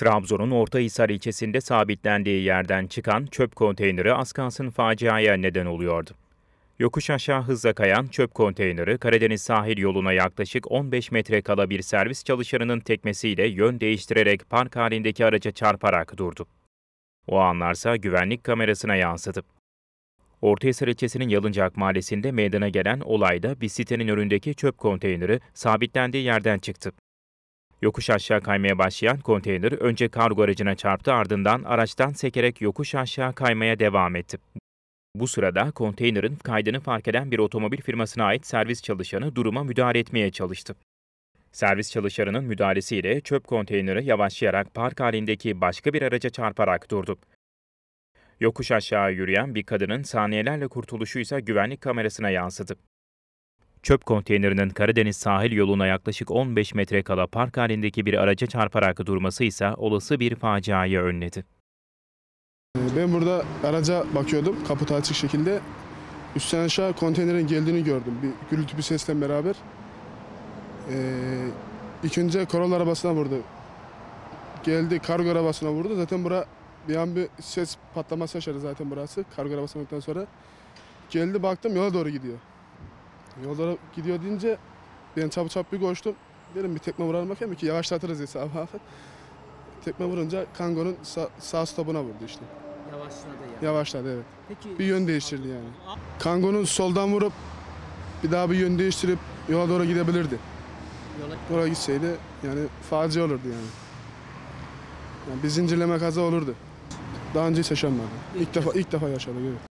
Trabzon'un Ortahisar ilçesinde sabitlendiği yerden çıkan çöp konteyneri az kalsın faciaya neden oluyordu. Yokuş aşağı hızla kayan çöp konteyneri Karadeniz sahil yoluna yaklaşık 15 metre kala bir servis çalışanının tekmesiyle yön değiştirerek park halindeki araca çarparak durdu. O anlarsa güvenlik kamerasına yansıdı. Ortahisar ilçesinin Yalıncak mahallesinde meydana gelen olayda bir sitenin önündeki çöp konteyneri sabitlendiği yerden çıktı. Yokuş aşağı kaymaya başlayan konteyner önce kargo aracına çarptı ardından araçtan sekerek yokuş aşağı kaymaya devam etti. Bu sırada konteynerin kaydını fark eden bir otomobil firmasına ait servis çalışanı duruma müdahale etmeye çalıştı. Servis çalışanının müdahalesiyle çöp konteyneri yavaşlayarak park halindeki başka bir araca çarparak durdu. Yokuş aşağı yürüyen bir kadının saniyelerle kurtuluşu ise güvenlik kamerasına yansıdı. Çöp konteynerinin Karadeniz sahil yoluna yaklaşık 15 metre kala park halindeki bir araca çarparak durması ise olası bir faciayı önledi. Ben burada araca bakıyordum kaputu açık şekilde. Üstten aşağı konteynerin geldiğini gördüm. Bir gürültü bir sesle beraber. Ee, ilk önce Corolla arabasına vurdu. Geldi kargo arabasına vurdu. Zaten bura bir an bir ses patlaması yaşadı zaten burası. Kargo arabasından sonra. Geldi baktım yola doğru gidiyor. Yollara gidiyor deyince ben çabuk çabuk bir koştum. Dedim bir tekme vuralım bakayım ki yavaşlatırız hesabı abi. Tekme vurunca Kango'nun sağ, sağ stopuna vurdu işte. Yavaşladı yani. Yavaşladı evet. Peki, bir yön değiştirdi yani. Kango'nun soldan vurup bir daha bir yön değiştirip yola doğru gidebilirdi. Yola, yola gitseydi yani faci olurdu yani. yani bir zincirleme kaza olurdu. Daha önce hiç yaşanmadı. İlk, ilk defa ilk defa yaşadı evet.